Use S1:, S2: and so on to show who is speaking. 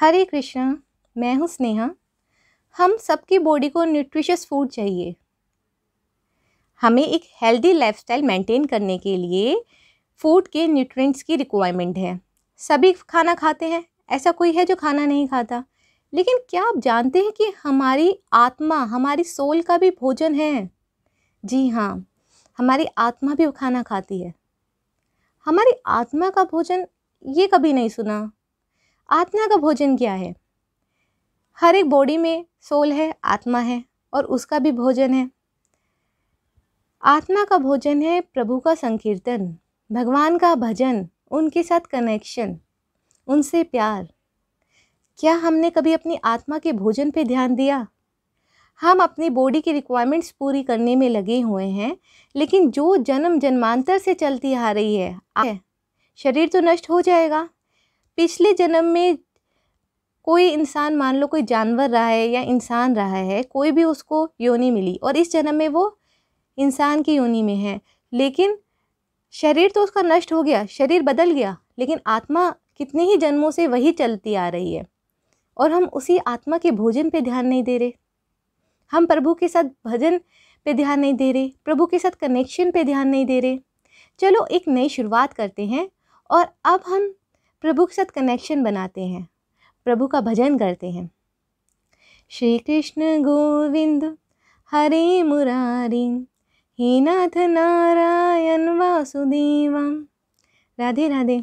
S1: हरे कृष्णा मैं हूँ स्नेहा हम सबकी बॉडी को न्यूट्रिशियस फूड चाहिए हमें एक हेल्दी लाइफस्टाइल मेंटेन करने के लिए फूड के न्यूट्रिएंट्स की रिक्वायरमेंट है सभी खाना खाते हैं ऐसा कोई है जो खाना नहीं खाता लेकिन क्या आप जानते हैं कि हमारी आत्मा हमारी सोल का भी भोजन है जी हाँ हमारी आत्मा भी खाना खाती है हमारी आत्मा का भोजन ये कभी नहीं सुना आत्मा का भोजन क्या है हर एक बॉडी में सोल है आत्मा है और उसका भी भोजन है आत्मा का भोजन है प्रभु का संकीर्तन भगवान का भजन उनके साथ कनेक्शन उनसे प्यार क्या हमने कभी अपनी आत्मा के भोजन पे ध्यान दिया हम अपनी बॉडी की रिक्वायरमेंट्स पूरी करने में लगे हुए हैं लेकिन जो जन्म जन्मांतर से चलती आ रही है शरीर तो नष्ट हो जाएगा पिछले जन्म में कोई इंसान मान लो कोई जानवर रहा है या इंसान रहा है कोई भी उसको योनि मिली और इस जन्म में वो इंसान की योनि में है लेकिन शरीर तो उसका नष्ट हो गया शरीर बदल गया लेकिन आत्मा कितने ही जन्मों से वही चलती आ रही है और हम उसी आत्मा के भोजन पे ध्यान नहीं दे रहे हम प्रभु के साथ भजन पे ध्यान नहीं दे रहे प्रभु के साथ कनेक्शन पे ध्यान नहीं दे रहे चलो एक नई शुरुआत करते हैं और अब हम प्रभु के साथ कनेक्शन बनाते हैं प्रभु का भजन करते हैं श्री कृष्ण गोविंद हरे मुरारी हे नाथ नारायण वासुदेवा राधे राधे